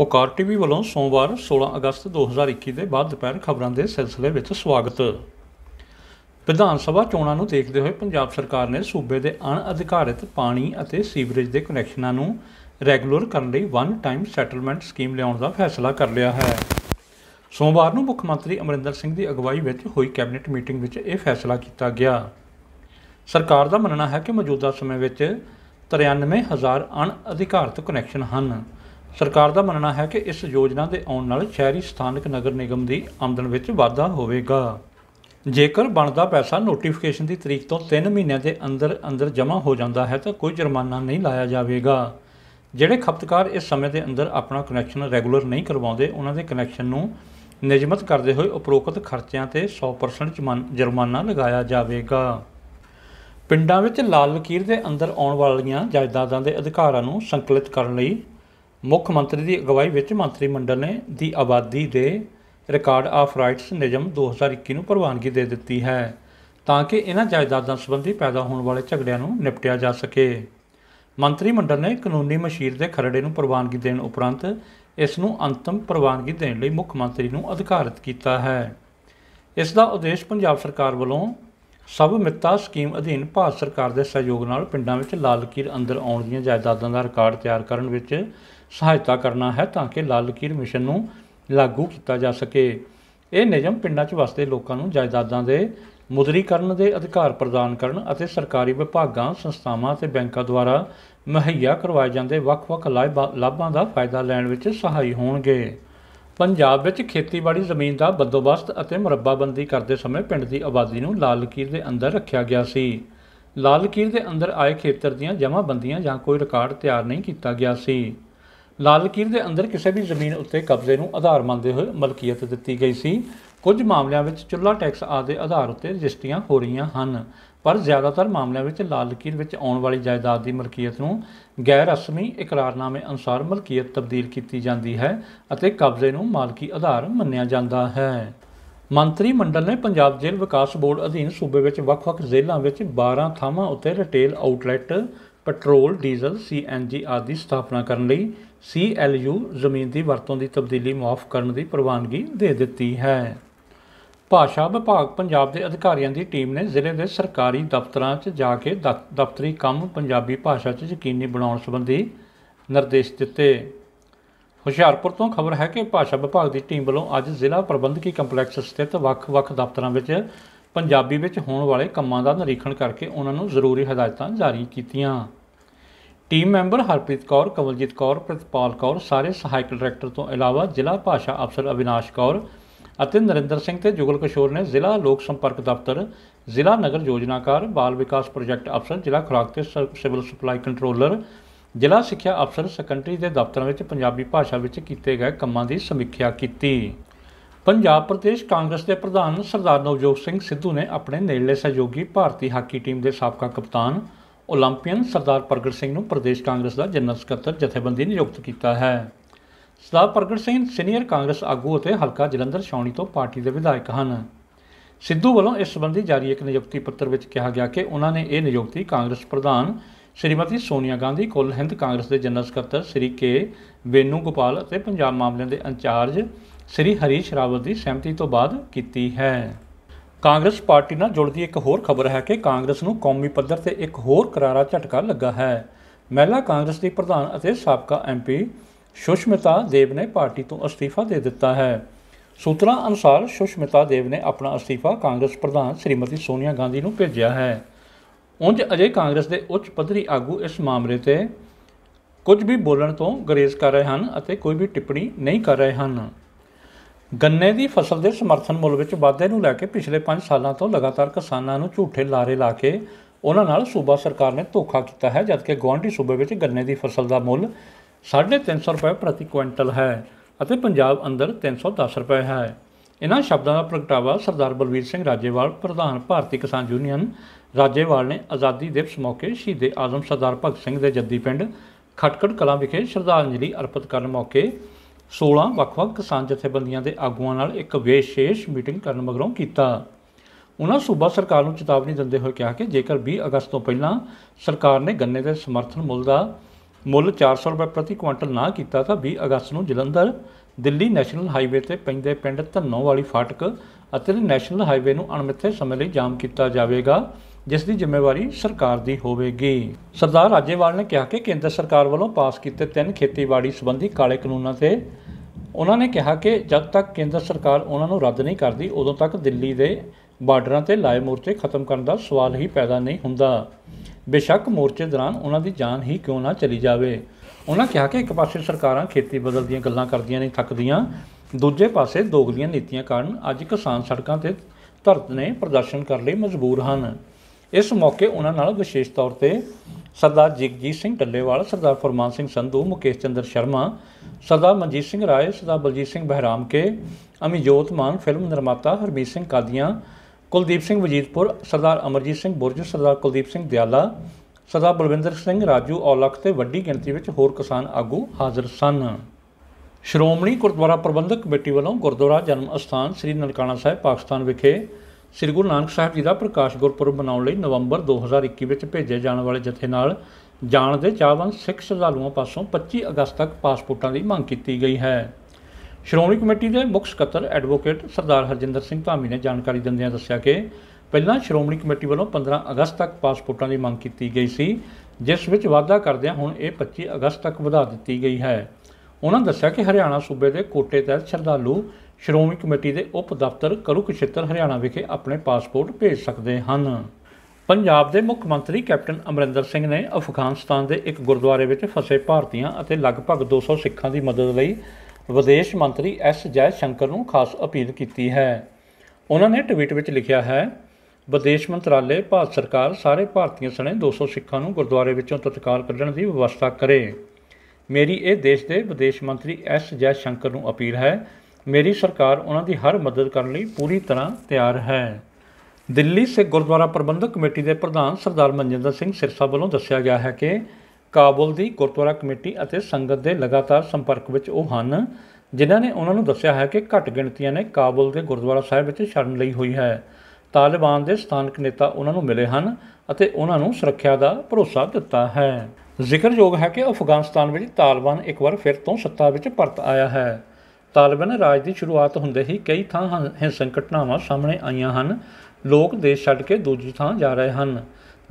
ਪੋਕਾਰ TV ਵੱਲੋਂ ਸੋਮਵਾਰ 16 ਅਗਸਤ 2021 ਦੇ ਬਾਅਦ ਦੁਪਹਿਰ ਖਬਰਾਂ ਦੇ ਸਿਲਸਿਲੇ ਵਿੱਚ ਸਵਾਗਤ ਵਿਧਾਨ ਸਭਾ ਚੋਣਾਂ ਨੂੰ ਦੇਖਦੇ ਹੋਏ ਪੰਜਾਬ ਸਰਕਾਰ ਨੇ ਸੂਬੇ ਦੇ ਅਣਅਧਿਕਾਰਿਤ ਪਾਣੀ ਅਤੇ ਸੀਵਰੇਜ ਦੇ ਕਨੈਕਸ਼ਨਾਂ ਨੂੰ ਰੈਗੂਲਰ ਕਰਨ ਲਈ ਵਨ ਟਾਈਮ ਸੈਟਲਮੈਂਟ ਸਕੀਮ ਲਿਆਉਣ ਦਾ ਫੈਸਲਾ ਕਰ ਲਿਆ ਹੈ ਸੋਮਵਾਰ ਨੂੰ ਮੁੱਖ ਮੰਤਰੀ ਅਮਰਿੰਦਰ ਸਿੰਘ ਦੀ ਅਗਵਾਈ ਵਿੱਚ ਹੋਈ ਕੈਬਨਿਟ ਮੀਟਿੰਗ ਵਿੱਚ ਇਹ ਫੈਸਲਾ ਕੀਤਾ ਗਿਆ ਸਰਕਾਰ ਦਾ ਮੰਨਣਾ ਹੈ ਕਿ ਮੌਜੂਦਾ ਸਮੇਂ ਵਿੱਚ 93000 ਅਣਅਧਿਕਾਰਿਤ ਕਨੈਕਸ਼ਨ ਹਨ ਸਰਕਾਰ ਦਾ ਮੰਨਣਾ ਹੈ ਕਿ ਇਸ ਯੋਜਨਾ ਦੇ ਆਉਣ ਨਾਲ ਸ਼ਹਿਰੀ ਸਥਾਨਕ ਨਗਰ ਨਿਗਮ ਦੀ ਆਮਦਨ ਵਿੱਚ ਵਾਧਾ ਹੋਵੇਗਾ ਜੇਕਰ ਬਣਦਾ ਪੈਸਾ ਨੋਟੀਫਿਕੇਸ਼ਨ ਦੀ ਤਰੀਕ ਤੋਂ 3 ਮਹੀਨਿਆਂ ਦੇ ਅੰਦਰ ਅੰਦਰ ਜਮ੍ਹਾਂ ਹੋ ਜਾਂਦਾ ਹੈ ਤਾਂ ਕੋਈ ਜੁਰਮਾਨਾ ਨਹੀਂ ਲਾਇਆ ਜਾਵੇਗਾ ਜਿਹੜੇ ਖਪਤਕਾਰ ਇਸ ਸਮੇਂ ਦੇ ਅੰਦਰ ਆਪਣਾ ਕਨੈਕਸ਼ਨ ਰੈਗੂਲਰ ਨਹੀਂ ਕਰਵਾਉਂਦੇ ਉਹਨਾਂ ਦੇ ਕਨੈਕਸ਼ਨ ਨੂੰ ਨਿਯਮਤ ਕਰਦੇ ਹੋਏ ਉਪਰੋਕਤ ਖਰਚਿਆਂ ਤੇ 100% ਜੁਰਮਾਨਾ ਲਗਾਇਆ ਜਾਵੇਗਾ ਪਿੰਡਾਂ ਵਿੱਚ ਲਾਲ ਲਕੀਰ ਦੇ ਅੰਦਰ ਆਉਣ ਵਾਲੀਆਂ ਜਾਇਦਾਦਾਂ ਦੇ ਅਧਿਕਾਰਾਂ ਨੂੰ ਸੰਕਲਿਤ ਕਰਨ ਲਈ ਮੁੱਖ ਮੰਤਰੀ ਦੀ ਅਗਵਾਈ ਵਿੱਚ ਮੰਤਰੀ ਮੰਡਲ ਨੇ ਦੀ ਆਬਾਦੀ ਦੇ ਰਿਕਾਰਡ ਆਫ ਰਾਈਟਸ ਨਿਯਮ 2021 ਨੂੰ ਪ੍ਰਵਾਨਗੀ ਦੇ ਦਿੱਤੀ ਹੈ ਤਾਂ ਕਿ ਇਹਨਾਂ ਜਾਇਦਾਦਾਂ ਸੰਬੰਧੀ ਪੈਦਾ ਹੋਣ ਵਾਲੇ ਝਗੜਿਆਂ ਨੂੰ ਨਿਪਟਿਆ ਜਾ ਸਕੇ ਮੰਤਰੀ ਮੰਡਲ ਨੇ ਕਾਨੂੰਨੀ ਮਸ਼ੀਰ ਦੇ ਖਰੜੇ ਨੂੰ ਪ੍ਰਵਾਨਗੀ ਦੇਣ ਉਪਰੰਤ ਇਸ ਨੂੰ ਅੰਤਮ ਪ੍ਰਵਾਨਗੀ ਦੇਣ ਲਈ ਮੁੱਖ ਮੰਤਰੀ ਨੂੰ ਅਧਿਕਾਰਤ ਕੀਤਾ ਹੈ ਇਸ ਦਾ ਉਦੇਸ਼ ਪੰਜਾਬ ਸਰਕਾਰ ਵੱਲੋਂ ਸਭ ਮਿੱਤਾ ਸਕੀਮ ਅਧੀਨ ਭਾਰਤ ਸਰਕਾਰ ਦੇ ਸਹਿਯੋਗ ਨਾਲ ਪਿੰਡਾਂ ਵਿੱਚ ਲਾਲ ਲਕੀਰ ਅੰਦਰ ਆਉਣ ਦੀਆਂ ਜਾਇਦਾਦਾਂ ਦਾ ਰਿਕਾਰਡ ਤਿਆਰ ਕਰਨ ਵਿੱਚ ਸਹਾਇਤਾ ਕਰਨਾ ਹੈ ਤਾਂ ਕਿ ਲਾਲ ਲਕੀਰ ਮਿਸ਼ਨ ਨੂੰ ਲਾਗੂ ਕੀਤਾ ਜਾ ਸਕੇ ਇਹ ਨਿਯਮ ਪਿੰਡਾਂ 'ਚ ਵਸਦੇ ਲੋਕਾਂ ਨੂੰ ਜਾਇਦਾਦਾਂ ਦੇ ਮੁਦਰੀਕਰਨ ਦੇ ਅਧਿਕਾਰ ਪ੍ਰਦਾਨ ਕਰਨ ਅਤੇ ਸਰਕਾਰੀ ਵਿਭਾਗਾਂ, ਸੰਸਥਾਵਾਂ ਅਤੇ ਬੈਂਕਾਂ ਦੁਆਰਾ ਮਹੱਈਆ ਕਰਵਾਏ ਜਾਂਦੇ ਵੱਖ-ਵੱਖ ਲਾਭਾਂ ਦਾ ਫਾਇਦਾ ਲੈਣ ਵਿੱਚ ਸਹਾਈ ਹੋਣਗੇ। ਪੰਜਾਬ ਵਿੱਚ ਖੇਤੀਬਾੜੀ ਜ਼ਮੀਨ ਦਾ ਬੰਦੋਬਸਤ ਅਤੇ ਮਰੱਬਾਬੰਦੀ ਕਰਦੇ ਸਮੇਂ ਪਿੰਡ ਦੀ ਆਬਾਦੀ ਨੂੰ ਲਾਲ ਲਕੀਰ ਦੇ ਅੰਦਰ ਰੱਖਿਆ ਗਿਆ ਸੀ ਲਾਲ ਲਕੀਰ ਦੇ ਅੰਦਰ ਆਏ ਖੇਤਰ ਦੀਆਂ ਜਮ੍ਹਾਂਬੰਦੀਆਂ ਜਾਂ ਕੋਈ ਰਿਕਾਰਡ ਤਿਆਰ ਨਹੀਂ ਕੀਤਾ ਗਿਆ ਸੀ ਲਾਲ ਲਕੀਰ ਦੇ ਅੰਦਰ ਕਿਸੇ ਵੀ ਜ਼ਮੀਨ ਉੱਤੇ ਕਬਜ਼ੇ ਨੂੰ ਆਧਾਰ ਮੰਨਦੇ ਹੋਏ ਮਲਕੀਅਤ ਦਿੱਤੀ ਗਈ ਸੀ ਕੁਝ ਮਾਮਲਿਆਂ ਵਿੱਚ ਚੁੱਲਾ ਟੈਕਸ ਆਦਿ ਆਧਾਰ ਉੱਤੇ ਰਜਿਸਟਰੀਆਂ ਹੋ ਰਹੀਆਂ ਹਨ ਪਰ ਜ਼ਿਆਦਾਤਰ ਮਾਮਲਿਆਂ ਵਿੱਚ ਲਾਲ ਲਕੀਰ ਵਿੱਚ ਆਉਣ ਵਾਲੀ ਜਾਇਦਾਦ ਦੀ ਮਲਕੀਅਤ ਨੂੰ ਗੈਰ ਰਸਮੀ ਇਕਰਾਰਨਾਮੇ ਅਨੁਸਾਰ ਮਲਕੀਅਤ ਤਬਦੀਲ ਕੀਤੀ ਜਾਂਦੀ ਹੈ ਅਤੇ ਕਬਜ਼ੇ ਨੂੰ ਮਾਲਕੀ ਆਧਾਰ ਮੰਨਿਆ ਜਾਂਦਾ ਹੈ ਮੰਤਰੀ ਮੰਡਲ ਨੇ ਪੰਜਾਬ ਜੇਲ੍ਹ ਵਿਕਾਸ ਬੋਰਡ ਅਧੀਨ ਸੂਬੇ ਵਿੱਚ ਵੱਖ-ਵੱਖ ਜ਼ਿਲ੍ਹਿਆਂ ਵਿੱਚ 12 ਥਾਵਾਂ ਉੱਤੇ retail outlet petrol diesel CNG ਆਦਿ ਸਥਾਪਨਾ ਕਰਨ ਲਈ ਸੀਐਲਯੂ ਜ਼ਮੀਨ ਦੀ ਵਰਤੋਂ ਦੀ ਤਬਦੀਲੀ ਮਾਫ ਕਰਨ ਦੀ ਪ੍ਰਵਾਨਗੀ ਦੇ ਦਿੱਤੀ ਹੈ ਭਾਸ਼ਾ ਵਿਭਾਗ ਪੰਜਾਬ ਦੇ ਅਧਿਕਾਰੀਆਂ ਦੀ ਟੀਮ ਨੇ ਜ਼ਿਲ੍ਹੇ ਦੇ ਸਰਕਾਰੀ ਦਫ਼ਤਰਾਂ 'ਚ ਜਾ ਕੇ ਦਫ਼ਤਰੀ ਕੰਮ ਪੰਜਾਬੀ ਭਾਸ਼ਾ 'ਚ ਯਕੀਨੀ ਬਣਾਉਣ ਸੰਬੰਧੀ ਨਿਰਦੇਸ਼ ਦਿੱਤੇ ਹੁਸ਼ਿਆਰਪੁਰ ਤੋਂ ਖਬਰ ਹੈ ਕਿ ਭਾਸ਼ਾ ਵਿਭਾਗ ਦੀ ਟੀਮ ਵੱਲੋਂ ਅੱਜ ਜ਼ਿਲ੍ਹਾ ਪ੍ਰਬੰਧਕੀ ਕੰਪਲੈਕਸ ਸਥਿਤ ਵੱਖ-ਵੱਖ ਦਫ਼ਤਰਾਂ ਵਿੱਚ ਪੰਜਾਬੀ ਵਿੱਚ ਹੋਣ ਵਾਲੇ ਕੰਮਾਂ ਦਾ ਨਿਰੀਖਣ ਕਰਕੇ ਉਹਨਾਂ ਨੂੰ ਜ਼ਰੂਰੀ ਹਦਾਇਤਾਂ ਜਾਰੀ ਕੀਤੀਆਂ ਟੀਮ ਮੈਂਬਰ ਹਰਪ੍ਰੀਤ ਕੌਰ ਕਮਲਜੀਤ ਕੌਰ ਪ੍ਰਤਪਾਲ ਕੌਰ ਸਾਰੇ ਸਹਾਇਕ ਡਾਇਰੈਕਟਰ ਤੋਂ ਇਲਾਵਾ ਜ਼ਿਲ੍ਹਾ ਭਾਸ਼ਾ ਅਫਸਰ ਅਵਿਨਾਸ਼ ਕੌਰ ਅਤੇ ਨਰਿੰਦਰ ਸਿੰਘ ਤੇ ਜੁਗਲ ਕਿਸ਼ੋਰ ਨੇ ਜ਼ਿਲ੍ਹਾ ਲੋਕ ਸੰਪਰਕ ਦਫ਼ਤਰ ਜ਼ਿਲ੍ਹਾ ਨਗਰ ਯੋਜਨਾਕਾਰ ਬਾਲ ਵਿਕਾਸ ਪ੍ਰੋਜੈਕਟ ਅਫਸਰ ਜ਼ਿਲ੍ਹਾ ਖੁਰਾਕ ਤੇ ਸਿਵਲ ਸਪਲਾਈ ਕੰਟਰੋਲਰ ਜ਼ਿਲ੍ਹਾ ਸਿੱਖਿਆ ਅਫਸਰ ਸੈਕੰਡਰੀ ਦੇ ਦਫ਼ਤਰਾਂ ਵਿੱਚ ਪੰਜਾਬੀ ਭਾਸ਼ਾ ਵਿੱਚ ਕੀਤੇ ਗਏ ਕੰਮਾਂ ਦੀ ਸਮੀਖਿਆ ਕੀਤੀ ਪੰਜਾਬ ਪ੍ਰਦੇਸ਼ ਕਾਂਗਰਸ ਦੇ ਪ੍ਰਧਾਨ ਸਰਦਾਰ ਨਵਜੋਤ ਸਿੰਘ ਸਿੱਧੂ ਨੇ ਆਪਣੇ ਨੇੜਲੇ ਸਹਿਯੋਗੀ ਭਾਰਤੀ ਹਾਕੀ ਟੀਮ ਦੇ ਸਾਬਕਾ ਕਪਤਾਨ ਓਲੰਪੀਅਨ ਸਰਦਾਰ ਪ੍ਰਗਟ ਸਿੰਘ ਨੂੰ ਪ੍ਰਦੇਸ਼ ਕਾਂਗਰਸ ਦਾ ਜਨਰਲ ਸਕੱਤਰ ਜਥੇਬੰਦੀ ਨਿਯੁਕਤ ਕੀਤਾ ਹੈ ਸਰਦਾਰ ਪ੍ਰਗਟ ਸਿੰਘ ਸੀਨੀਅਰ ਕਾਂਗਰਸ ਆਗੂ ਅਤੇ ਹਲਕਾ ਜਲੰਧਰ ਛਾਉਣੀ ਤੋਂ ਪਾਰਟੀ ਦੇ ਵਿਧਾਇਕ ਹਨ ਸਿੱਧੂ ਵੱਲੋਂ ਇਸ ਸੰਬੰਧੀ ਜਾਰੀ ਇੱਕ ਨਿਯੁਕਤੀ ਪੱਤਰ ਵਿੱਚ ਕਿਹਾ ਗਿਆ ਕਿ ਉਹਨਾਂ ਨੇ ਇਹ ਨਿਯੁਕਤੀ ਕਾਂਗਰਸ ਪ੍ਰਧਾਨ ਸ਼੍ਰੀਮਤੀ ਸੋਨੀਆ ਗਾਂਧੀ ਕੋਲ ਹਿੰਦ ਕਾਂਗਰਸ ਦੇ ਜਨਰਲ ਸਕੱਤਰ ਸ੍ਰੀ ਕੇ ਵੇਨੂ ਗੋਪਾਲ ਅਤੇ ਪੰਜਾਬ ਮਾਮਲਿਆਂ ਦੇ ਇੰਚਾਰਜ ਸ੍ਰੀ ਹਰੀਸ਼ ਰਾਵਤ ਦੀ ਸਹਿਮਤੀ ਤੋਂ ਬਾਅਦ ਕੀਤੀ ਹੈ ਕਾਂਗਰਸ ਪਾਰਟੀ ਨਾਲ ਜੁੜਦੀ ਇੱਕ ਹੋਰ ਖਬਰ ਹੈ ਕਿ ਕਾਂਗਰਸ ਨੂੰ ਕੌਮੀ ਪੱਧਰ ਤੇ ਇੱਕ ਹੋਰ ਕਰਾਰਾ ਝਟਕਾ ਲੱਗਾ ਹੈ ਮਹਿਲਾ ਕਾਂਗਰਸ ਦੀ ਪ੍ਰਧਾਨ ਅਤੇ ਸਾਬਕਾ ਐਮਪੀ ਸੁਸ਼ਮਿਤਾ ਦੇਵ ਨੇ ਪਾਰਟੀ ਤੋਂ ਅਸਤੀਫਾ ਦੇ ਦਿੱਤਾ ਹੈ ਸੂਤਰਾਂ ਅਨੁਸਾਰ ਸੁਸ਼ਮਿਤਾ ਦੇਵ ਨੇ ਆਪਣਾ ਅਸਤੀਫਾ ਕਾਂਗਰਸ ਪ੍ਰਧਾਨ ਸ਼੍ਰੀਮਤੀ ਸੋਨੀਆ ਗਾਂਧੀ ਨੂੰ ਭੇਜਿਆ ਹੈ ਉੰਜ ਅਜੇ ਕਾਂਗਰਸ ਦੇ ਉੱਚ ਪੱਧਰੀ ਆਗੂ ਇਸ ਮਾਮਲੇ ਤੇ ਕੁਝ ਵੀ ਬੋਲਣ ਤੋਂ ਗਰੇਜ਼ ਕਰ ਰਹੇ ਹਨ ਅਤੇ ਕੋਈ ਵੀ ਟਿੱਪਣੀ ਨਹੀਂ ਕਰ ਰਹੇ ਹਨ ਗੰਨੇ ਦੀ ਫਸਲ ਦੇ ਸਮਰਥਨ ਮੁੱਲ ਵਿੱਚ ਵਾਧੇ ਨੂੰ ਲੈ ਕੇ ਪਿਛਲੇ 5 ਸਾਲਾਂ ਤੋਂ ਲਗਾਤਾਰ ਕਿਸਾਨਾਂ ਨੂੰ ਝੂਠੇ ਲਾਰੇ ਲਾ ਕੇ ਉਹਨਾਂ ਨਾਲ ਸੂਬਾ ਸਰਕਾਰ ਨੇ ਧੋਖਾ ਕੀਤਾ ਹੈ ਜਦਕਿ ਗਵਾਂਡੀ ਸੂਬੇ ਵਿੱਚ ਗੰਨੇ ਦੀ ਫਸਲ ਦਾ ਮੁੱਲ 350 ਰੁਪਏ ਪ੍ਰਤੀ ਕੁਇੰਟਲ ਹੈ ਅਤੇ ਪੰਜਾਬ ਅੰਦਰ 310 ਰੁਪਏ ਹੈ ਇਹਨਾਂ ਸ਼ਬਦਾਂ ਦਾ ਪ੍ਰਗਟਾਵਾ ਸਰਦਾਰ ਬਲਵੀਰ ਸਿੰਘ ਰਾਜੇਵਾਲ ਪ੍ਰਧਾਨ ਭਾਰਤੀ ਕਿਸਾਨ ਯੂਨੀਅਨ ਰਾਜੇਵਾਲ ਨੇ ਆਜ਼ਾਦੀ ਦਿਵਸ ਮੌਕੇ ਸ਼ਹੀਦੇ ਆਜ਼ਮ ਸਰਦਾਰ ਭਗਤ ਸਿੰਘ ਦੇ ਜੱਦੀ ਪਿੰਡ ਖਟਕੜ ਕਲਾਂ ਵਿਖੇ ਸ਼ਰਧਾਂਜਲੀ ਅਰਪਿਤ ਕਰਨ ਮੌਕੇ 16 ਵੱਖ-ਵੱਖ ਕਿਸਾਨ ਜਥੇਬੰਦੀਆਂ ਦੇ ਆਗੂਆਂ ਨਾਲ ਇੱਕ ਵਿਸ਼ੇਸ਼ ਮੀਟਿੰਗ ਕਰਨ ਮਗਰੋਂ ਕੀਤਾ ਉਹਨਾਂ ਸੂਬਾ ਸਰਕਾਰ ਨੂੰ ਚੇਤਾਵਨੀ ਦਿੰਦੇ ਹੋਏ ਕਿਹਾ ਕਿ ਜੇਕਰ 20 ਅਗਸਤ ਤੋਂ ਪਹਿਲਾਂ ਸਰਕਾਰ ਨੇ ਗੰਨੇ ਦੇ ਸਮਰਥਨ ਮੁੱਲ ਦਾ ਮੁੱਲ 400 ਰੁਪਏ ਪ੍ਰਤੀ ਕੁਇੰਟਲ ਨਾ ਕੀਤਾ ਤਾਂ 20 ਅਗਸਤ ਨੂੰ ਜਲੰਧਰ ਦਿੱਲੀ ਨੈਸ਼ਨਲ ਹਾਈਵੇ ਤੇ ਪੈਂਦੇ ਪਿੰਡ ਧੰਨੋ ਵਾਲੀ ਫਾਟਕ ਅਤੇ ਨੈਸ਼ਨਲ ਹਾਈਵੇ ਨੂੰ ਅਣਮਿੱਥੇ ਸਮੇਂ ਲਈ ਜਾਮ ਕੀਤਾ ਜਾਵੇਗਾ ਜਿਸ ਦੀ ਜ਼ਿੰਮੇਵਾਰੀ ਸਰਕਾਰ ਦੀ ਹੋਵੇਗੀ ਸਰਦਾਰ ਰਾਜੇਵਾਲ ਨੇ ਕਿਹਾ ਕਿ ਕੇਂਦਰ ਸਰਕਾਰ ਵੱਲੋਂ ਪਾਸ ਕੀਤੇ ਤਿੰਨ ਖੇਤੀਬਾੜੀ ਸੰਬੰਧੀ ਕਾਲੇ ਕਾਨੂੰਨਾਂ ਤੇ ਉਹਨਾਂ ਨੇ ਕਿਹਾ ਕਿ ਜਦ ਤੱਕ ਕੇਂਦਰ ਸਰਕਾਰ ਉਹਨਾਂ ਨੂੰ ਰੱਦ ਨਹੀਂ ਕਰਦੀ ਉਦੋਂ ਤੱਕ ਦਿੱਲੀ ਦੇ ਬਾਰਡਰਾਂ ਤੇ ਲਾਏ ਮੋਰਚੇ ਖਤਮ ਕਰਨ ਦਾ ਸਵਾਲ ਹੀ ਪੈਦਾ ਨਹੀਂ ਹੁੰਦਾ ਬੇਸ਼ੱਕ ਮੋਰਚੇ ਦੌਰਾਨ ਉਹਨਾਂ ਦੀ ਜਾਨ ਹੀ ਕਿਉਂ ਨਾ ਚਲੀ ਜਾਵੇ ਉਹਨਾਂ ਕਿਹਾ ਕਿ ਇੱਕ ਪਾਸੇ ਸਰਕਾਰਾਂ ਖੇਤੀ ਬਦਲ ਦੀਆਂ ਗੱਲਾਂ ਕਰਦੀਆਂ ਨੇ ਥੱਕਦੀਆਂ ਦੂਜੇ ਪਾਸੇ ਦੋਗਲੀਆਂ ਨੀਤੀਆਂ ਕਾਰਨ ਅੱਜ ਕਿਸਾਨ ਸੜਕਾਂ ਤੇ ਧਰਤ ਨੇ ਪ੍ਰਦਰਸ਼ਨ ਕਰਨ ਲਈ ਮਜਬੂਰ ਹਨ ਇਸ ਮੌਕੇ ਉਹਨਾਂ ਨਾਲ ਵਿਸ਼ੇਸ਼ ਤੌਰ ਤੇ ਸਰਦਾਰ ਜਗਜੀਤ ਸਿੰਘ ਢੱਲੇਵਾਲ ਸਰਦਾਰ ਫਰਮਾਨ ਸਿੰਘ ਸੰਧੂ ਮੁਕੇਸ਼ ਚੰਦਰ ਸ਼ਰਮਾ ਸਰਦਾਰ ਮਨਜੀਤ ਸਿੰਘ ਰਾਏ ਸਰਦਾਰ ਬਲਜੀਤ ਸਿੰਘ ਬਹਿਰਾਮ ਕੇ ਅਮਿਜੋਤ ਮਾਨ ਫਿਲਮ ਨਿਰਮਾਤਾ ਹਰਬੀਰ ਸਿੰਘ ਕਾਦੀਆਂ ਕੁਲਦੀਪ ਸਿੰਘ ਵਜੀਦਪੁਰ ਸਰਦਾਰ ਅਮਰਜੀਤ ਸਿੰਘ ਬੁਰਜ ਸਰਦਾਰ ਕੁਲਦੀਪ ਸਿੰਘ ਦਿਆਲਾ ਸਰਦਾਰ ਬਲਵਿੰਦਰ ਸਿੰਘ ਰਾਜੂ ਔਲਖ ਤੇ ਵੱਡੀ ਗਿਣਤੀ ਵਿੱਚ ਹੋਰ ਕਿਸਾਨ ਆਗੂ ਹਾਜ਼ਰ ਸਨ ਸ਼੍ਰੋਮਣੀ ਗੁਰਦੁਆਰਾ ਪ੍ਰਬੰਧਕ ਕਮੇਟੀ ਵੱਲੋਂ ਗੁਰਦੁਆਰਾ ਜਨਮ ਅਸਥਾਨ ਸ੍ਰੀ ਨਨਕਾਣਾ ਸਾਹਿਬ ਪਾਕਿਸਤਾਨ ਵਿਖੇ ਸ੍ਰੀ ਗੁਰੂ ਨਾਨਕ ਸਾਹਿਬ ਜੀ ਦਾ ਪ੍ਰਕਾਸ਼ ਗੁਰਪੁਰਬ ਮਨਾਉਣ ਲਈ ਨਵੰਬਰ 2021 ਵਿੱਚ ਭੇਜੇ ਜਾਣ ਵਾਲੇ ਜਥੇ ਨਾਲ ਜਾਣ ਦੇ ਚਾਹਵਨ ਸਿੱਖ ਸ਼ਰਧਾਲੂਆਂ ਪਾਸੋਂ 25 ਅਗਸਤ ਤੱਕ ਪਾਸਪੋਰਟਾਂ ਦੀ ਮੰਗ ਕੀਤੀ ਗਈ ਹੈ ਸ਼੍ਰੋਮਣੀ ਕਮੇਟੀ ਦੇ ਮੁੱਖ ਸਕੱਤਰ ਐਡਵੋਕੇਟ ਸਰਦਾਰ ਹਰਜਿੰਦਰ ਸਿੰਘ ਧਾਮੀ ਨੇ ਜਾਣਕਾਰੀ ਦਿੰਦਿਆਂ ਦੱਸਿਆ ਕਿ ਪਹਿਲਾਂ ਸ਼੍ਰੋਮਣੀ ਕਮੇਟੀ ਵੱਲੋਂ 15 ਅਗਸਤ ਤੱਕ ਪਾਸਪੋਰਟਾਂ ਦੀ ਮੰਗ ਕੀਤੀ ਗਈ ਸੀ ਜਿਸ ਵਿੱਚ ਵਾਅਦਾ ਕਰਦਿਆਂ ਹੁਣ ਇਹ 25 ਅਗਸਤ ਤੱਕ ਵਧਾ ਦਿੱਤੀ ਗਈ ਹੈ ਉਹਨਾਂ ਦੱਸਿਆ ਕਿ ਹਰਿਆਣਾ ਸੂਬੇ ਦੇ ਕੋਟੇ ਤਹਿਤ ਸ਼ਰਧਾਲੂ ਸ਼੍ਰੋਮਣੀ ਕਮੇਟੀ ਦੇ ਉਪ ਦਫ਼ਤਰ ਖੇਤਰ ਹਰਿਆਣਾ ਵਿਖੇ ਆਪਣੇ ਪਾਸਪੋਰਟ ਭੇਜ ਸਕਦੇ ਹਨ ਪੰਜਾਬ ਦੇ ਮੁੱਖ ਮੰਤਰੀ ਕੈਪਟਨ ਅਮਰਿੰਦਰ ਸਿੰਘ ਨੇ ਅਫਗਾਨਿਸਤਾਨ ਦੇ ਇੱਕ ਗੁਰਦੁਆਰੇ ਵਿੱਚ ਫਸੇ ਭਾਰਤੀਆਂ ਅਤੇ ਲਗਭਗ 200 ਸਿੱਖਾਂ ਦੀ ਮਦਦ ਲਈ ਵਿਦੇਸ਼ ਮੰਤਰੀ ਐਸ ਜੈ ਸ਼ੰਕਰ ਨੂੰ ਖਾਸ ਅਪੀਲ ਕੀਤੀ ਹੈ ਉਹਨਾਂ ਨੇ ਟਵੀਟ ਵਿੱਚ ਲਿਖਿਆ ਹੈ ਵਿਦੇਸ਼ ਮੰਤਰਾਲੇ ਭਾਰਤ ਸਰਕਾਰ ਸਾਰੇ ਭਾਰਤੀਆਂ ਸਣੇ 200 ਸਿੱਖਾਂ ਨੂੰ ਗੁਰਦੁਆਰੇ ਵਿੱਚੋਂ ਤਤਕਾਲ ਕੱਢਣ ਦੀ ਵਿਵਸਥਾ ਕਰੇ ਮੇਰੀ ਇਹ ਦੇਸ਼ ਦੇ ਵਿਦੇਸ਼ ਮੰਤਰੀ ਐਸ ਜੈ ਸ਼ੰਕਰ ਨੂੰ ਅਪੀਲ ਹੈ ਮੇਰੀ ਸਰਕਾਰ ਉਹਨਾਂ ਦੀ ਹਰ ਮਦਦ ਕਰਨ ਲਈ ਪੂਰੀ ਤਰ੍ਹਾਂ ਤਿਆਰ ਹੈ ਦਿੱਲੀ ਸਿੱਖ ਗੁਰਦੁਆਰਾ ਪ੍ਰਬੰਧਕ ਕਮੇਟੀ ਦੇ ਪ੍ਰਧਾਨ ਸਰਦਾਰ ਮਨਜਿੰਦਰ ਸਿੰਘ ਸਿਰਸਾ ਵੱਲੋਂ ਦੱਸਿਆ ਗਿਆ ਹੈ ਕਿ ਕਾਬੁਲ ਦੀ ਗੁਰਦੁਆਰਾ ਕਮੇਟੀ ਅਤੇ ਸੰਗਤ ਦੇ ਲਗਾਤਾਰ ਸੰਪਰਕ ਵਿੱਚ ਉਹ ਹਨ ਜਿਨ੍ਹਾਂ ਨੇ ਉਹਨਾਂ ਨੂੰ ਦੱਸਿਆ ਹੈ ਕਿ ਘੱਟ ਗਿਣਤੀਆਂ ਨੇ ਕਾਬੁਲ ਦੇ ਗੁਰਦੁਆਰਾ ਸਾਹਿਬ ਵਿੱਚ ਸ਼ਰਨ ਲਈ ਹੋਈ ਹੈ ਤਾਲਿਬਾਨ ਦੇ ਸਥਾਨਕ ਨੇਤਾ ਉਹਨਾਂ ਨੂੰ ਮਿਲੇ ਹਨ ਅਤੇ ਉਹਨਾਂ ਨੂੰ ਸੁਰੱਖਿਆ ਦਾ ਭਰੋਸਾ ਦਿੱਤਾ ਹੈ ਜ਼ਿਕਰਯੋਗ ਹੈ ਕਿ ਅਫਗਾਨਿਸਤਾਨ ਵਿੱਚ ਤਾਲਿਬਾਨ ਇੱਕ ਵਾਰ ਫਿਰ ਤੋਂ ਸੱਤਾ ਵਿੱਚ ਪਰਤ ਆਇਆ ਹੈ ਤਾਲਿਬਾਨ ਰਾਜ ਦੀ ਸ਼ੁਰੂਆਤ ਹੁੰਦੇ ਹੀ ਕਈ ਥਾਂ ਹਿੰਸਕ ਘਟਨਾਵਾਂ ਸਾਹਮਣੇ ਆਈਆਂ ਹਨ ਲੋਕ ਦੇਸ਼ ਛੱਡ ਕੇ ਦੂਜੀ ਥਾਂ ਜਾ ਰਹੇ ਹਨ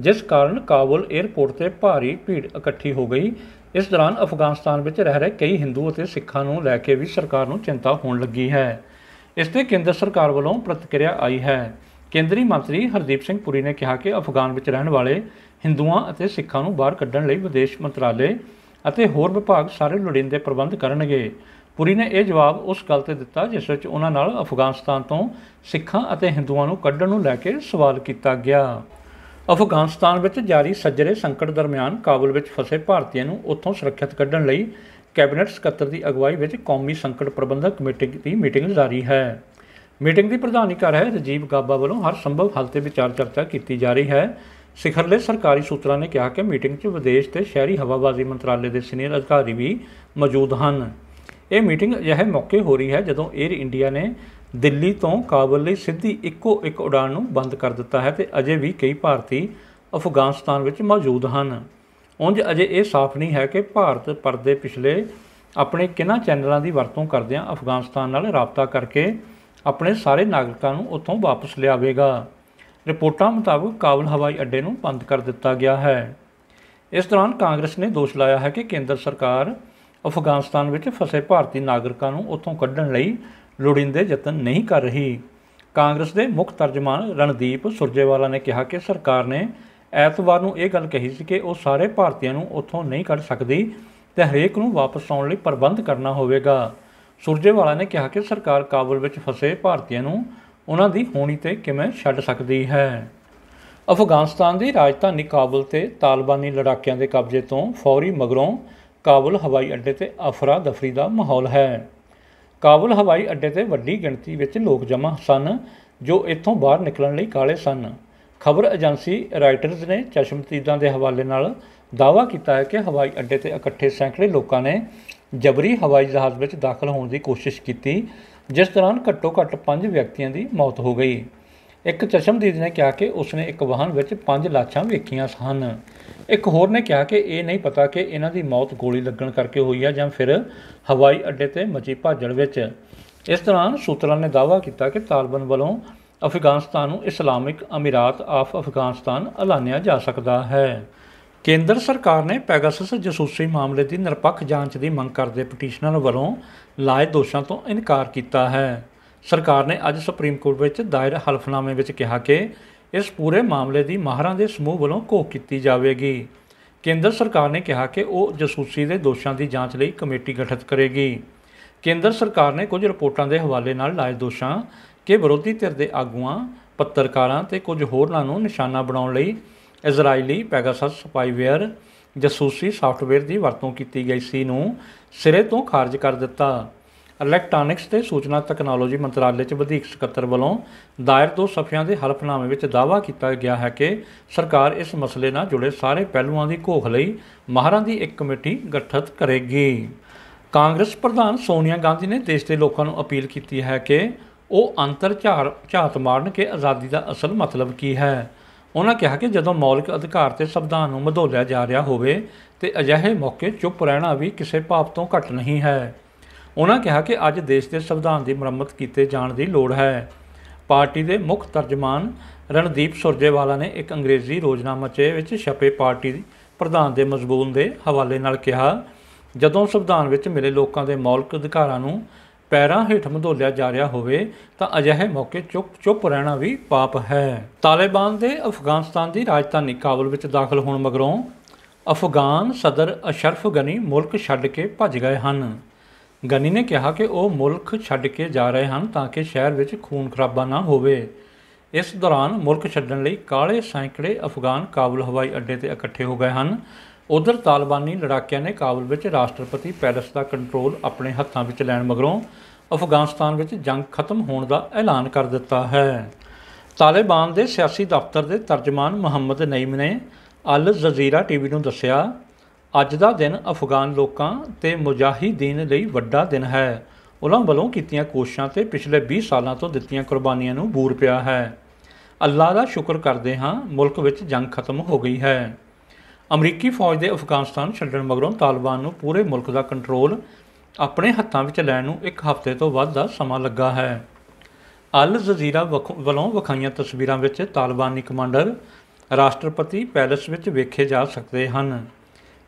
ਜਿਸ ਕਾਰਨ ਕਾਬੁਲ 에ਅਰਪੋਰਟ ਤੇ ਭਾਰੀ ਭੀੜ ਇਕੱਠੀ ਹੋ ਗਈ ਇਸ ਦੌਰਾਨ ਅਫਗਾਨਿਸਤਾਨ ਵਿੱਚ ਰਹਿ ਰਹੇ ਕਈ ਹਿੰਦੂ ਅਤੇ ਸਿੱਖਾਂ ਨੂੰ ਲੈ ਕੇ ਵੀ ਸਰਕਾਰ ਨੂੰ ਚਿੰਤਾ ਹੋਣ ਲੱਗੀ ਹੈ ਇਸ ਤੇ ਕੇਂਦਰ ਸਰਕਾਰ ਵੱਲੋਂ ਪ੍ਰਤੀਕਿਰਿਆ ਆਈ ਹੈ ਕੇਂਦਰੀ ਮੰਤਰੀ ਹਰਦੀਪ ਸਿੰਘ ਪੁਰੀ ਨੇ ਕਿਹਾ ਕਿ ਅਫਗਾਨ ਵਿੱਚ ਰਹਿਣ ਵਾਲੇ ਹਿੰਦੂਆਂ ਅਤੇ ਸਿੱਖਾਂ ਨੂੰ ਬਾਹਰ ਕੱਢਣ ਲਈ ਵਿਦੇਸ਼ ਮੰਤਰਾਲੇ ਅਤੇ ਹੋਰ ਵਿਭਾਗ ਸਾਰੇ ਲੋੜੀਂਦੇ ਪ੍ਰਬੰਧ ਕਰਨਗੇ ਪੁਰੀ ਨੇ ਇਹ ਜਵਾਬ ਉਸ ਗੱਲ ਤੇ ਦਿੱਤਾ ਜਿਸ ਵਿੱਚ ਉਹਨਾਂ ਨਾਲ ਅਫਗਾਨਿਸਤਾਨ ਤੋਂ ਸਿੱਖਾਂ ਅਤੇ ਹਿੰਦੂਆਂ ਨੂੰ ਕੱਢਣ ਨੂੰ ਲੈ ਕੇ ਸਵਾਲ ਕੀਤਾ ਗਿਆ ਅਫਗਾਨਿਸਤਾਨ ਵਿੱਚ ਜਾਰੀ ਸੱਜਰੇ ਸੰਕਟ ਦਰਮਿਆਨ ਕਾਬਲ ਵਿੱਚ ਫਸੇ ਭਾਰਤੀਆਂ ਨੂੰ ਉੱਥੋਂ ਸੁਰੱਖਿਅਤ ਕੱਢਣ ਲਈ ਕੈਬਨਿਟ ਸਕੱਤਰ ਦੀ ਅਗਵਾਈ ਵਿੱਚ ਕੌਮੀ ਸੰਕਟ ਪ੍ਰਬੰਧਕ ਕਮੇਟੀ ਦੀ ਮੀਟਿੰਗ ਜਾਰੀ ਹੈ ਮੀਟਿੰਗ ਦੀ ਪ੍ਰਧਾਨੀ ਕਰ ਹੈ ਰਜੀਵ ਗਾਬਾ ਵੱਲੋਂ ਹਰ ਸੰਭਵ ਹੱਲ ਤੇ ਵਿਚਾਰ ਚਰਚਾ ਕੀਤੀ ਜਾ ਰਹੀ ਹੈ ਸਿਖਰਲੇ ਸਰਕਾਰੀ ਸੂਤਰਾਂ ਨੇ ਕਿਹਾ ਕਿ ਮੀਟਿੰਗ 'ਚ ਵਿਦੇਸ਼ ਤੇ ਸ਼ਹਿਰੀ ਹਵਾਬਾਜ਼ੀ ਮੰਤਰਾਲੇ ਦੇ ਸੀਨੀਅਰ ਅਧਿਕਾਰੀ ਵੀ ਮੌਜੂਦ ਹਨ ਇਹ ਮੀਟਿੰਗ ਅਜਿਹੇ ਮੌਕੇ ਹੋ ਰਹੀ ਹੈ ਜਦੋਂ 에ਅਰ ਇੰਡੀਆ ਨੇ ਦਿੱਲੀ ਤੋਂ ਕਾਬਲ ਲਈ ਸਿੱਧੀ ਇੱਕੋ ਇੱਕ ਉਡਾਣ ਨੂੰ ਬੰਦ ਕਰ ਦਿੱਤਾ ਹੈ ਤੇ ਅਜੇ ਵੀ ਕਈ ਭਾਰਤੀ ਅਫਗਾਨਿਸਤਾਨ ਵਿੱਚ ਮੌਜੂਦ ਹਨ ਉੰਜ ਅਜੇ ਇਹ ਸਾਫ਼ ਨਹੀਂ ਹੈ ਕਿ ਭਾਰਤ ਪਰਦੇ ਪਿਛਲੇ ਆਪਣੇ ਕਿਨਾਂ ਚੈਨਲਾਂ ਦੀ ਵਰਤੋਂ ਕਰਦਿਆਂ ਅਫਗਾਨਿਸਤਾਨ ਨਾਲ ਰਾਬਤਾ ਕਰਕੇ ਆਪਣੇ ਸਾਰੇ ਨਾਗਰਿਕਾਂ ਨੂੰ ਉੱਥੋਂ ਵਾਪਸ ਲਿਆਵੇਗਾ ਰਿਪੋਰਟਾਂ ਮੁਤਾਬਕ ਕਾਬਲ ਹਵਾਈ ਅੱਡੇ ਨੂੰ ਬੰਦ ਕਰ ਦਿੱਤਾ ਗਿਆ ਹੈ ਇਸ ਦੌਰਾਨ ਕਾਂਗਰਸ ਨੇ ਦੋਸ਼ ਲਾਇਆ ਹੈ ਕਿ ਕੇਂਦਰ ਸਰਕਾਰ ਅਫਗਾਨਿਸਤਾਨ ਵਿੱਚ ਫਸੇ ਭਾਰਤੀ ਨਾਗਰਿਕਾਂ ਨੂੰ ਉੱਥੋਂ ਕੱਢਣ ਲਈ ਲੋੜਿੰਦੇ ਯਤਨ ਨਹੀਂ ਕਰ ਰਹੀ ਕਾਂਗਰਸ ਦੇ ਮੁੱਖ ਤਰਜਮਾਨ ਰਣਦੀਪ ਸੁਰਜੇਵਾਲਾ ਨੇ ਕਿਹਾ ਕਿ ਸਰਕਾਰ ਨੇ ਐਤਵਾਰ ਨੂੰ ਇਹ ਗੱਲ ਕਹੀ ਸੀ ਕਿ ਉਹ ਸਾਰੇ ਭਾਰਤੀਆਂ ਨੂੰ ਉੱਥੋਂ ਨਹੀਂ ਕੱਢ ਸਕਦੀ ਤੇ ਹਰੇਕ ਨੂੰ ਵਾਪਸ ਆਉਣ ਲਈ ਪ੍ਰਬੰਧ ਕਰਨਾ ਹੋਵੇਗਾ ਸੁਰਜੇਵਾਲਾ ਨੇ ਕਿਹਾ ਕਿ ਸਰਕਾਰ ਕਾਬਲ ਵਿੱਚ ਫਸੇ ਭਾਰਤੀਆਂ ਨੂੰ ਉਹਨਾਂ ਦੀ ਹੋਣੀ ਤੇ ਕਿਵੇਂ ਛੱਡ ਸਕਦੀ ਹੈ ਅਫਗਾਨਿਸਤਾਨ ਦੀ ਰਾਜਧਾਨੀ ਕਾਬਲ ਤੇ ਤਾਲਿਬਾਨੀ ਲੜਾਕਿਆਂ ਦੇ ਕਬਜ਼ੇ ਤੋਂ ਫੌਰੀ ਮਗਰੋਂ ਕਾਬਲ ਹਵਾਈ ਅੱਡੇ ਤੇ ਅਫਰਾ ਦਫਰੀ ਦਾ ਮਾਹੌਲ ਹੈ ਕਾਬੁਲ ਹਵਾਈ ਅੱਡੇ ਤੇ ਵੱਡੀ ਗਿਣਤੀ ਵਿੱਚ ਲੋਕ ਜਮ੍ਹਾਂ ਸਨ ਜੋ ਇੱਥੋਂ ਬਾਹਰ ਨਿਕਲਣ ਲਈ ਕਾਲੇ ਸਨ ਖਬਰ ਏਜੰਸੀ ਰਾਈਟਰਸ ਨੇ ਚਸ਼ਮਤੀਦਾਂ ਦੇ ਹਵਾਲੇ ਨਾਲ ਦਾਅਵਾ ਕੀਤਾ ਹੈ ਕਿ ਹਵਾਈ ਅੱਡੇ ਤੇ ਇਕੱਠੇ ਸੈਂਕੜੇ ਲੋਕਾਂ ਨੇ ਜਬਰੀ ਹਵਾਈ ਜਹਾਜ਼ ਵਿੱਚ ਦਾਖਲ ਹੋਣ ਦੀ ਕੋਸ਼ਿਸ਼ ਕੀਤੀ ਜਿਸ ਦੌਰਾਨ ਘੱਟੋ-ਘੱਟ 5 ਵਿਅਕਤੀਆਂ ਦੀ ਮੌਤ ਹੋ ਗਈ ਇੱਕ ਚਸ਼ਮਦੀਦ ਨੇ ਕਿਹਾ ਕਿ ਉਸਨੇ ਇੱਕ ਵਾਹਨ ਵਿੱਚ ਪੰਜ ਲਾਸ਼ਾਂ ਵੇਖੀਆਂ ਸਨ ਇੱਕ ਹੋਰ ਨੇ ਕਿਹਾ ਕਿ ਇਹ ਨਹੀਂ ਪਤਾ ਕਿ ਇਹਨਾਂ ਦੀ ਮੌਤ ਗੋਲੀ ਲੱਗਣ ਕਰਕੇ ਹੋਈ ਹੈ ਜਾਂ ਫਿਰ ਹਵਾਈ ਅੱਡੇ ਤੇ ਮਚੀ ਭਾਜੜ ਵਿੱਚ ਇਸ ਦੌਰਾਨ ਸੂਤਰਾਂ ਨੇ ਦਾਅਵਾ ਕੀਤਾ ਕਿ ਤਾਲਬਨ ਵੱਲੋਂ ਅਫਗਾਨਿਸਤਾਨ ਨੂੰ ਇਸਲਾਮਿਕ ਅਮੀਰਾਤ ਆਫ ਅਫਗਾਨਿਸਤਾਨ ਐਲਾਨਿਆ ਜਾ ਸਕਦਾ ਹੈ ਕੇਂਦਰ ਸਰਕਾਰ ਨੇ ਪੈਗਾਸਸ ਜਸੂਸੀ ਮਾਮਲੇ ਦੀ ਨਿਰਪੱਖ ਜਾਂਚ ਦੀ ਮੰਗ ਕਰਦੇ ਪਟੀਸ਼ਨਰ ਵੱਲੋਂ ਲਾਏ ਦੋਸ਼ਾਂ ਤੋਂ ਇਨਕਾਰ ਕੀਤਾ ਹੈ ਸਰਕਾਰ ਨੇ ਅੱਜ ਸੁਪਰੀਮ ਕੋਰਟ ਵਿੱਚ ਦਾਇਰ ਹਲਫਨਾਮੇ ਵਿੱਚ ਕਿਹਾ ਕਿ ਇਸ ਪੂਰੇ ਮਾਮਲੇ ਦੀ ਮਾਹਰਾਂ ਦੇ ਸਮੂਹ ਵੱਲੋਂ ਘੋਖ ਕੀਤੀ ਜਾਵੇਗੀ ਕੇਂਦਰ ਸਰਕਾਰ ਨੇ ਕਿਹਾ ਕਿ ਉਹ ਜਸੂਸੀ ਦੇ ਦੋਸ਼ਾਂ ਦੀ ਜਾਂਚ ਲਈ ਕਮੇਟੀ ਗਠਿਤ ਕਰੇਗੀ ਕੇਂਦਰ ਸਰਕਾਰ ਨੇ ਕੁਝ ਰਿਪੋਰਟਾਂ ਦੇ ਹਵਾਲੇ ਨਾਲ ਲਾਏ ਦੋਸ਼ਾਂ ਕਿ ਵਿਰੋਧੀ ਧਿਰ ਦੇ ਆਗੂਆਂ ਪੱਤਰਕਾਰਾਂ ਤੇ ਕੁਝ ਹੋਰਾਂ ਨੂੰ ਨਿਸ਼ਾਨਾ ਬਣਾਉਣ ਲਈ ਇਜ਼ਰਾਈਲੀ ਪੈਗਾਸਸ ਸਪਾਈਵੇਅਰ ਜਸੂਸੀ ਸਾਫਟਵੇਅਰ ਦੀ ਵਰਤੋਂ ਕੀਤੀ ਗਈ ਸੀ ਨੂੰ ਸਿਰੇ ਤੋਂ ਖਾਰਜ ਕਰ ਦਿੱਤਾ ਇਲੈਕਟ੍ਰੋਨਿਕਸ ਤੇ ਸੂਚਨਾ ਟੈਕਨੋਲੋਜੀ ਮੰਤਰਾਲੇ 'ਚ ਵਧੀਕ ਸਕੱਤਰ ਵੱਲੋਂ ਦਾਇਰ ਦੋ ਸਫ਼ਿਆਂ ਦੇ ਹਲਫਨਾਮੇ ਵਿੱਚ ਦਾਵਾ ਕੀਤਾ ਗਿਆ ਹੈ ਕਿ ਸਰਕਾਰ ਇਸ ਮਸਲੇ ਨਾਲ ਜੁੜੇ ਸਾਰੇ ਪਹਿਲੂਆਂ ਦੀ ਘੋਖ ਲਈ ਮਹਾਰਾਂ ਦੀ ਇੱਕ ਕਮੇਟੀ ਗਠਿਤ ਕਰੇਗੀ ਕਾਂਗਰਸ ਪ੍ਰਧਾਨ ਸੋਨੀਆ ਗਾਂਧੀ ਨੇ ਦੇਸ਼ ਦੇ ਲੋਕਾਂ ਨੂੰ ਅਪੀਲ ਕੀਤੀ ਹੈ ਕਿ ਉਹ ਅੰਤਰ ਝਾਰ ਝਾਤ ਮਾਰਨ ਕੇ ਆਜ਼ਾਦੀ ਦਾ ਅਸਲ ਮਤਲਬ ਕੀ ਹੈ ਉਹਨਾਂ ਕਿਹਾ ਕਿ ਜਦੋਂ ਮੌਲਿਕ ਅਧਿਕਾਰ ਤੇ ਸੰਵਿਧਾਨ ਨੂੰ ਮਧੋਲਿਆ ਜਾ ਰਿਹਾ ਹੋਵੇ ਤੇ ਅਜਿਹੇ ਮੌਕੇ ਚੁੱਪ ਰਹਿਣਾ ਵੀ ਕਿਸੇ ਪਾਪ ਤੋਂ ਘੱਟ ਨਹੀਂ ਹੈ ਉਹਨਾਂ ਕਿਹਾ ਕਿ ਅੱਜ ਦੇਸ਼ ਦੇ ਸੰਵਿਧਾਨ ਦੀ ਮੁਰੰਮਤ ਕੀਤੇ ਜਾਣ ਦੀ ਲੋੜ ਹੈ ਪਾਰਟੀ ਦੇ ਮੁੱਖ ਤਰਜਮਾਨ ਰਣਦੀਪ ਸੁਰਜੇਵਾਲਾ ਨੇ ਇੱਕ ਅੰਗਰੇਜ਼ੀ ਰੋਜ਼ਨਾਮਾ ਵਿੱਚ ਛਪੇ ਪਾਰਟੀ ਪ੍ਰਧਾਨ ਦੇ ਮਜ਼ਬੂਨ ਦੇ ਹਵਾਲੇ ਨਾਲ ਕਿਹਾ ਜਦੋਂ ਸੰਵਿਧਾਨ ਵਿੱਚ ਮਿਲੇ ਲੋਕਾਂ ਦੇ ਮੌਲਿਕ ਅਧਿਕਾਰਾਂ ਨੂੰ ਪੈਰਾਂ ਹੇਠ ਮਧੋਲਿਆ ਜਾ ਰਿਹਾ ਹੋਵੇ ਤਾਂ ਅਜਿਹੇ ਮੌਕੇ ਚੁੱਪ-ਚੁੱਪ ਰਹਿਣਾ ਵੀ ਪਾਪ ਹੈ ਤਾਲਿਬਾਨ ਦੇ ਅਫਗਾਨਿਸਤਾਨ ਦੀ ਰਾਜਧਾਨੀ ਕਾਬਲ ਵਿੱਚ ਦਾਖਲ ਹੋਣ ਮਗਰੋਂ ਅਫਗਾਨ ਸਦਰ ਅਸ਼ਰਫ ਗਨੀ ਮੁਲਕ ਛੱਡ ਕੇ ਭੱਜ ਗਏ ਹਨ ਗਨੀ ਨੇ ਕਿਹਾ ਕਿ ਉਹ ਮੁਲਕ ਛੱਡ ਕੇ ਜਾ ਰਹੇ ਹਨ ਤਾਂ ਕਿ ਸ਼ਹਿਰ ਵਿੱਚ ਖੂਨ ਖਰਾਬਾ ਨਾ ਹੋਵੇ ਇਸ ਦੌਰਾਨ ਮੁਲਕ ਛੱਡਣ ਲਈ ਕਾਲੇ ਸੈਂਕੜੇ ਅਫਗਾਨ ਕਾਬੁਲ ਹਵਾਈ ਅੱਡੇ ਤੇ ਇਕੱਠੇ ਹੋ ਗਏ ਹਨ ਉਧਰ ਤਾਲਿਬਾਨੀ ਲੜਾਕਿਆਂ ਨੇ ਕਾਬੁਲ ਵਿੱਚ ਰਾਸ਼ਟਰਪਤੀ ਪੈਲਸ ਦਾ ਕੰਟਰੋਲ ਆਪਣੇ ਹੱਥਾਂ ਵਿੱਚ ਲੈਣ ਮਗਰੋਂ ਅਫਗਾਨਿਸਤਾਨ ਵਿੱਚ ਜੰਗ ਖਤਮ ਹੋਣ ਦਾ ਐਲਾਨ ਕਰ ਦਿੱਤਾ ਹੈ ਤਾਲਿਬਾਨ ਦੇ ਸਿਆਸੀ ਦਫ਼ਤਰ ਦੇ ਤਰਜਮਾਨ ਮੁਹੰਮਦ ਨਈਮ ਨੇ ਅਲ ਜ਼ਜ਼ੀਰਾ ਟੀਵੀ ਨੂੰ ਦੱਸਿਆ ਅੱਜ ਦਾ ਦਿਨ ਅਫਗਾਨ ਲੋਕਾਂ ਤੇ ਮੁਜਾਹਿਦੀਨ ਲਈ ਵੱਡਾ ਦਿਨ ਹੈ ਉਹਨਾਂ ਵੱਲੋਂ ਕੀਤੀਆਂ ਕੋਸ਼ਿਸ਼ਾਂ ਤੇ ਪਿਛਲੇ 20 ਸਾਲਾਂ ਤੋਂ ਦਿੱਤੀਆਂ ਕੁਰਬਾਨੀਆਂ ਨੂੰ ਬੂਰ ਪਿਆ ਹੈ ਅੱਲਾ ਦਾ ਸ਼ੁਕਰ ਕਰਦੇ ਹਾਂ ਮੁਲਕ ਵਿੱਚ ਜੰਗ ਖਤਮ ਹੋ ਗਈ ਹੈ ਅਮਰੀਕੀ ਫੌਜ ਦੇ ਅਫਗਾਨਿਸਤਾਨ ਛੱਡਣ ਮਗਰੋਂ ਤਾਲਿਬਾਨ ਨੂੰ ਪੂਰੇ ਮੁਲਕ ਦਾ ਕੰਟਰੋਲ ਆਪਣੇ ਹੱਥਾਂ ਵਿੱਚ ਲੈਣ ਨੂੰ ਇੱਕ ਹਫ਼ਤੇ ਤੋਂ ਵੱਧ ਦਾ ਸਮਾਂ ਲੱਗਾ ਹੈ ਅਲ ਜ਼ਜ਼ੀਰਾ ਵੱਲੋਂ ਵਿਖਾਈਆਂ ਤਸਵੀਰਾਂ ਵਿੱਚ ਤਾਲਿਬਾਨੀ ਕਮਾਂਡਰ ਰਾਸ਼ਟਰਪਤੀ ਪੈਲਸ ਵਿੱਚ ਵੇਖੇ ਜਾ ਸਕਦੇ ਹਨ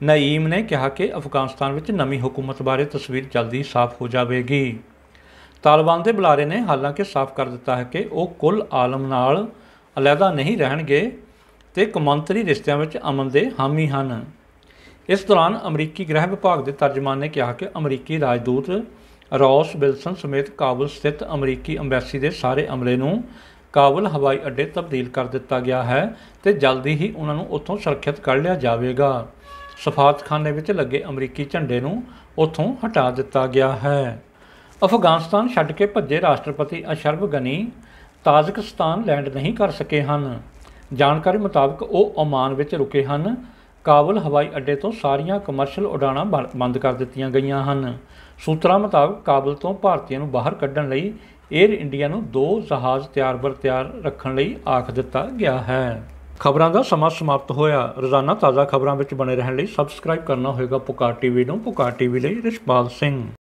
ਨਈਮ ਨੇ ਕਿਹਾ ਕਿ ਅਫਗਾਨਿਸਤਾਨ ਵਿੱਚ ਨਵੀਂ ਹਕੂਮਤ ਬਾਰੇ ਤਸਵੀਰ ਜਲਦੀ ਸਾਫ਼ ਹੋ ਜਾਵੇਗੀ ਤਾਲਿਬਾਨ ਦੇ ਬੁਲਾਰੇ ਨੇ ਹਾਲਾਂਕਿ ਸਾਫ਼ ਕਰ ਦਿੱਤਾ ਹੈ ਕਿ ਉਹ ਕੁੱਲ ਆਲਮ ਨਾਲ ਅਲੱਗਾ ਨਹੀਂ ਰਹਿਣਗੇ ਤੇ ਕਮੰਤਰੀ ਰਿਸ਼ਤਿਆਂ ਵਿੱਚ ਅਮਨ ਦੇ ਹਾਮੀ ਹਨ ਇਸ ਦੌਰਾਨ ਅਮਰੀਕੀ ਗ੍ਰਹਿ ਵਿਭਾਗ ਦੇ ਤਰਜਮਾਨ ਨੇ ਕਿਹਾ ਕਿ ਅਮਰੀਕੀ ਰਾਜਦੂਤ ਰੌਸ ਵਿਲਸਨ ਸਮੇਤ ਕਾਬਲ ਸਥਿਤ ਅਮਰੀਕੀ ਐਮਬੈਸੀ ਦੇ ਸਾਰੇ ਅਮਲੇ ਨੂੰ ਕਾਬਲ ਹਵਾਈ ਅੱਡੇ ਤਬਦੀਲ ਕਰ ਦਿੱਤਾ ਗਿਆ ਹੈ ਤੇ ਜਲਦੀ ਹੀ ਉਹਨਾਂ ਨੂੰ ਉੱਥੋਂ ਸੁਰੱਖਿਅਤ ਕੱਢ ਲਿਆ ਜਾਵੇਗਾ ਸਫਾਰਤਖਾਨੇ ਵਿੱਚ ਲੱਗੇ ਅਮਰੀਕੀ ਝੰਡੇ ਨੂੰ ਉੱਥੋਂ ਹਟਾ ਦਿੱਤਾ ਗਿਆ ਹੈ ਅਫਗਾਨਿਸਤਾਨ ਛੱਡ ਕੇ ਭੱਜੇ ਰਾਸ਼ਟਰਪਤੀ ਅਸ਼ਰਫ ਗਨੀ ਤਾਜ਼ਕਿਸਤਾਨ ਲੈਂਡ ਨਹੀਂ ਕਰ ਸਕੇ ਹਨ ਜਾਣਕਾਰੀ ਮੁਤਾਬਕ ਉਹ ਓਮਾਨ ਵਿੱਚ ਰੁਕੇ ਹਨ ਕਾਬਲ ਹਵਾਈ ਅੱਡੇ ਤੋਂ ਸਾਰੀਆਂ ਕਮਰਸ਼ੀਅਲ ਉਡਾਣਾਂ ਬੰਦ ਕਰ ਦਿੱਤੀਆਂ ਗਈਆਂ ਹਨ ਸੂਤਰਾਂ ਮੁਤਾਬਕ ਕਾਬਲ ਤੋਂ ਭਾਰਤੀਆਂ ਨੂੰ ਬਾਹਰ ਕੱਢਣ ਲਈ 에ਅਰ ਇੰਡੀਆ ਨੂੰ ਦੋ ਜਹਾਜ਼ ਤਿਆਰ ਬਰ ਤਿਆਰ ਰੱਖਣ ਲਈ ਆਖ ਦਿੱਤਾ ਗਿਆ ਹੈ ਖਬਰਾਂ ਦਾ ਸਮਾਂ ਸਮਾਪਤ ਹੋਇਆ ਰੋਜ਼ਾਨਾ ਤਾਜ਼ਾ ਖਬਰਾਂ ਵਿੱਚ ਬਣੇ ਰਹਿਣ ਲਈ ਸਬਸਕ੍ਰਾਈਬ ਕਰਨਾ ਹੋਵੇਗਾ ਪੁਕਾਰ ਟੀਵੀ ਨੂੰ ਪੁਕਾਰ ਟੀਵੀ ਲਈ ਰਿਸ਼ਪਾਲ ਸਿੰਘ